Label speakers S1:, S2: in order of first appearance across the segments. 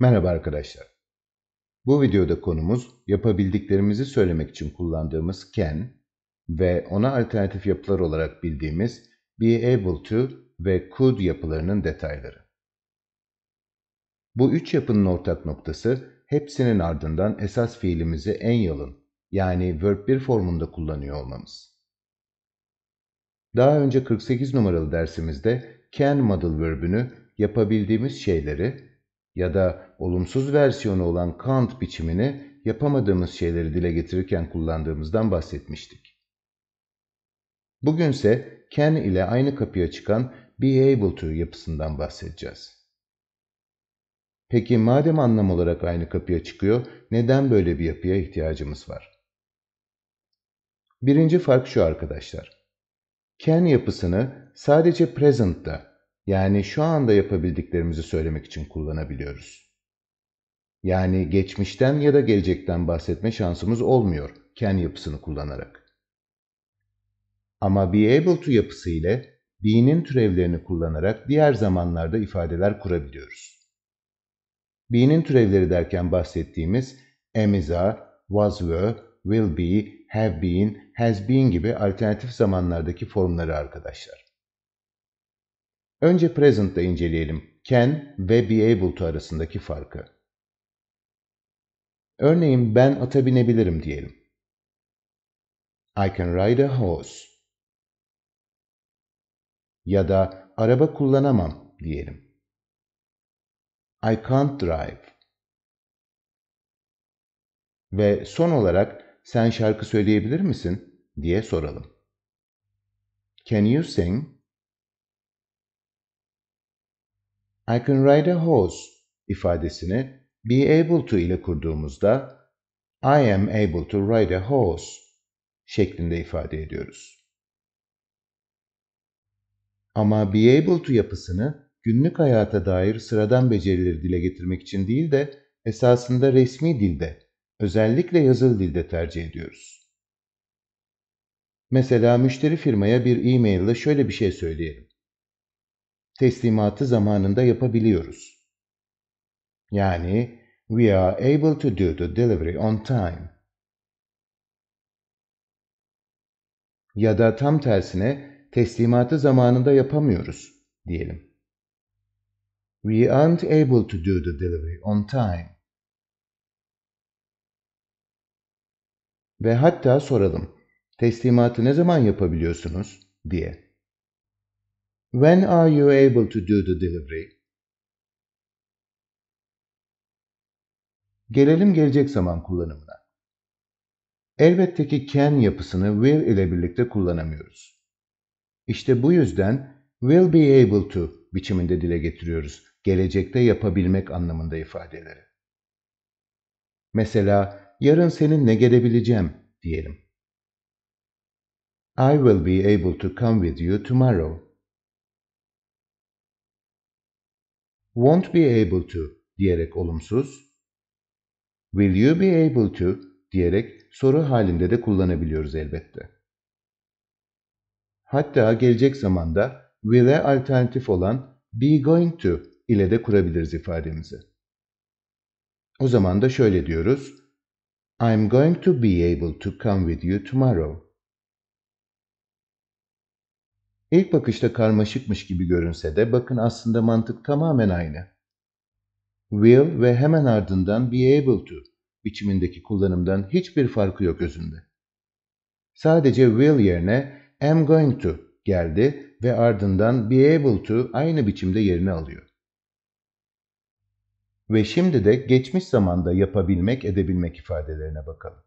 S1: Merhaba arkadaşlar. Bu videoda konumuz yapabildiklerimizi söylemek için kullandığımız can ve ona alternatif yapılar olarak bildiğimiz be able to ve could yapılarının detayları. Bu üç yapının ortak noktası hepsinin ardından esas fiilimizi en yalın yani verb 1 formunda kullanıyor olmamız. Daha önce 48 numaralı dersimizde can model verbünü yapabildiğimiz şeyleri ya da olumsuz versiyonu olan Kant biçimini yapamadığımız şeyleri dile getirirken kullandığımızdan bahsetmiştik. Bugünse Ken ile aynı kapıya çıkan be able to yapısından bahsedeceğiz. Peki madem anlam olarak aynı kapıya çıkıyor, neden böyle bir yapıya ihtiyacımız var? Birinci fark şu arkadaşlar. Ken yapısını sadece present'ta yani şu anda yapabildiklerimizi söylemek için kullanabiliyoruz. Yani geçmişten ya da gelecekten bahsetme şansımız olmuyor can yapısını kullanarak. Ama be able to yapısı ile be'nin türevlerini kullanarak diğer zamanlarda ifadeler kurabiliyoruz. Be'nin türevleri derken bahsettiğimiz am is are, was were, will be, have been, has been gibi alternatif zamanlardaki formları arkadaşlar. Önce present'da inceleyelim can ve be able to arasındaki farkı. Örneğin ben ata binebilirim diyelim. I can ride a horse. Ya da araba kullanamam diyelim. I can't drive. Ve son olarak sen şarkı söyleyebilir misin diye soralım. Can you sing? I can ride a horse ifadesini be able to ile kurduğumuzda I am able to ride a horse şeklinde ifade ediyoruz. Ama be able to yapısını günlük hayata dair sıradan becerileri dile getirmek için değil de esasında resmi dilde, özellikle yazılı dilde tercih ediyoruz. Mesela müşteri firmaya bir e-mail ile şöyle bir şey söyleyelim teslimatı zamanında yapabiliyoruz. Yani we are able to do the delivery on time. Ya da tam tersine teslimatı zamanında yapamıyoruz diyelim. We aren't able to do the delivery on time. Ve hatta soralım. Teslimatı ne zaman yapabiliyorsunuz diye. When are you able to do the delivery? Gelelim gelecek zaman kullanımına. Elbette ki can yapısını will ile birlikte kullanamıyoruz. İşte bu yüzden will be able to biçiminde dile getiriyoruz. Gelecekte yapabilmek anlamında ifadeleri. Mesela yarın seninle gelebileceğim diyelim. I will be able to come with you tomorrow won't be able to diyerek olumsuz, will you be able to diyerek soru halinde de kullanabiliyoruz elbette. Hatta gelecek zamanda will'e alternatif olan be going to ile de kurabiliriz ifademizi. O zaman da şöyle diyoruz. I'm going to be able to come with you tomorrow. İlk bakışta karmaşıkmış gibi görünse de bakın aslında mantık tamamen aynı. Will ve hemen ardından be able to biçimindeki kullanımdan hiçbir farkı yok özünde. Sadece will yerine am going to geldi ve ardından be able to aynı biçimde yerini alıyor. Ve şimdi de geçmiş zamanda yapabilmek, edebilmek ifadelerine bakalım.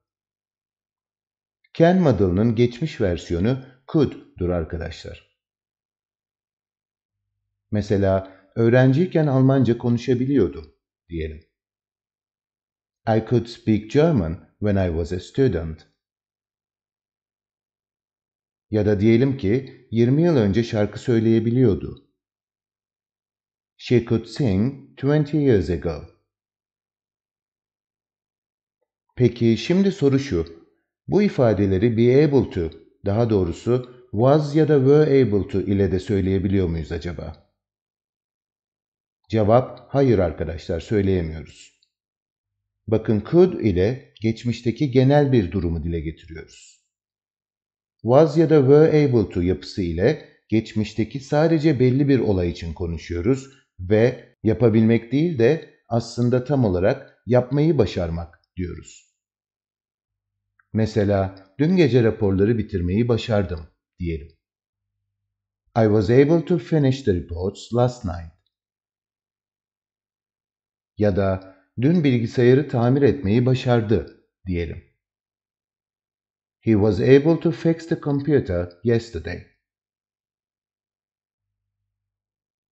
S1: Ken modelinin geçmiş versiyonu could'dur arkadaşlar. Mesela öğrenciyken Almanca konuşabiliyordum diyelim. I could speak German when I was a student. Ya da diyelim ki 20 yıl önce şarkı söyleyebiliyordu. She could sing 20 years ago. Peki şimdi soru şu. Bu ifadeleri be able to, daha doğrusu was ya da were able to ile de söyleyebiliyor muyuz acaba? Cevap hayır arkadaşlar söyleyemiyoruz. Bakın could ile geçmişteki genel bir durumu dile getiriyoruz. Was ya da were able to yapısı ile geçmişteki sadece belli bir olay için konuşuyoruz ve yapabilmek değil de aslında tam olarak yapmayı başarmak diyoruz. Mesela dün gece raporları bitirmeyi başardım diyelim. I was able to finish the reports last night ya da dün bilgisayarı tamir etmeyi başardı diyelim. He was able to fix the computer yesterday.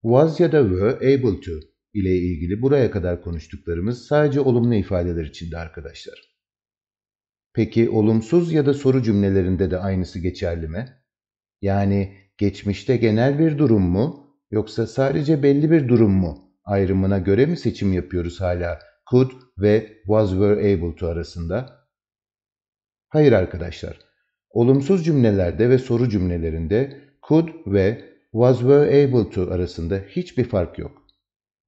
S1: Was ya da were able to ile ilgili buraya kadar konuştuklarımız sadece olumlu ifadeler içinde arkadaşlar. Peki olumsuz ya da soru cümlelerinde de aynısı geçerli mi? Yani geçmişte genel bir durum mu yoksa sadece belli bir durum mu ayrımına göre mi seçim yapıyoruz hala could ve was were able to arasında? Hayır arkadaşlar. Olumsuz cümlelerde ve soru cümlelerinde could ve was were able to arasında hiçbir fark yok.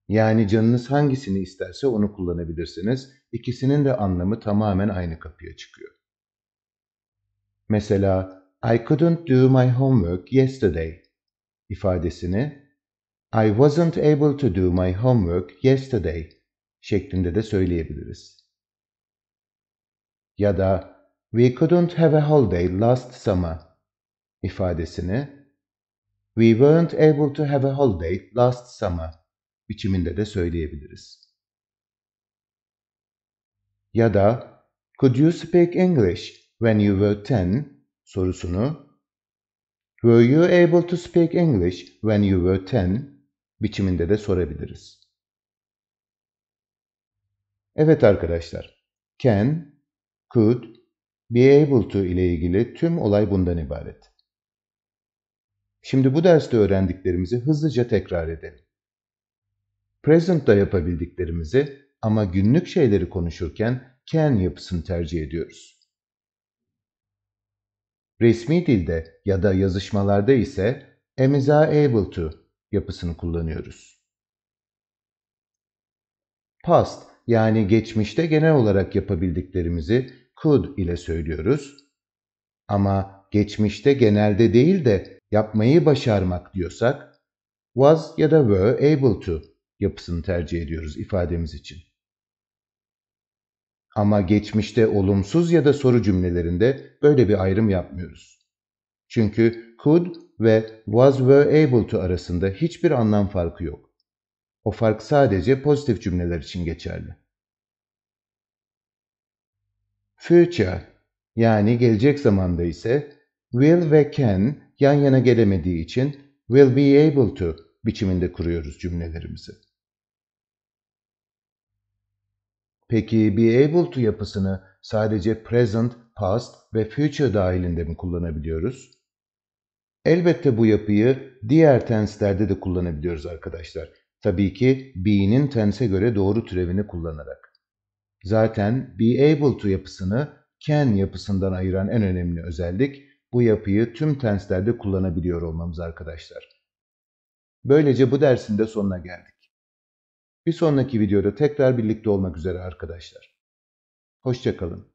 S1: Yani canınız hangisini isterse onu kullanabilirsiniz. İkisinin de anlamı tamamen aynı kapıya çıkıyor. Mesela I couldn't do my homework yesterday ifadesini I wasn't able to do my homework yesterday şeklinde de söyleyebiliriz. Ya da We couldn't have a holiday last summer ifadesini We weren't able to have a holiday last summer biçiminde de söyleyebiliriz. Ya da Could you speak English when you were 10 sorusunu Were you able to speak English when you were 10 biçiminde de sorabiliriz. Evet arkadaşlar, can, could, be able to ile ilgili tüm olay bundan ibaret. Şimdi bu derste öğrendiklerimizi hızlıca tekrar edelim. Present'da yapabildiklerimizi ama günlük şeyleri konuşurken can yapısını tercih ediyoruz. Resmi dilde ya da yazışmalarda ise am is able to yapısını kullanıyoruz. Past yani geçmişte genel olarak yapabildiklerimizi could ile söylüyoruz. Ama geçmişte genelde değil de yapmayı başarmak diyorsak was ya da were able to yapısını tercih ediyoruz ifademiz için. Ama geçmişte olumsuz ya da soru cümlelerinde böyle bir ayrım yapmıyoruz. Çünkü could ve was were able to arasında hiçbir anlam farkı yok. O fark sadece pozitif cümleler için geçerli. Future yani gelecek zamanda ise will ve can yan yana gelemediği için will be able to biçiminde kuruyoruz cümlelerimizi. Peki be able to yapısını sadece present, past ve future dahilinde mi kullanabiliyoruz? Elbette bu yapıyı diğer tenslerde de kullanabiliyoruz arkadaşlar. Tabii ki be'nin tense göre doğru türevini kullanarak. Zaten be able to yapısını can yapısından ayıran en önemli özellik bu yapıyı tüm tenslerde kullanabiliyor olmamız arkadaşlar. Böylece bu dersin de sonuna geldik. Bir sonraki videoda tekrar birlikte olmak üzere arkadaşlar. Hoşçakalın.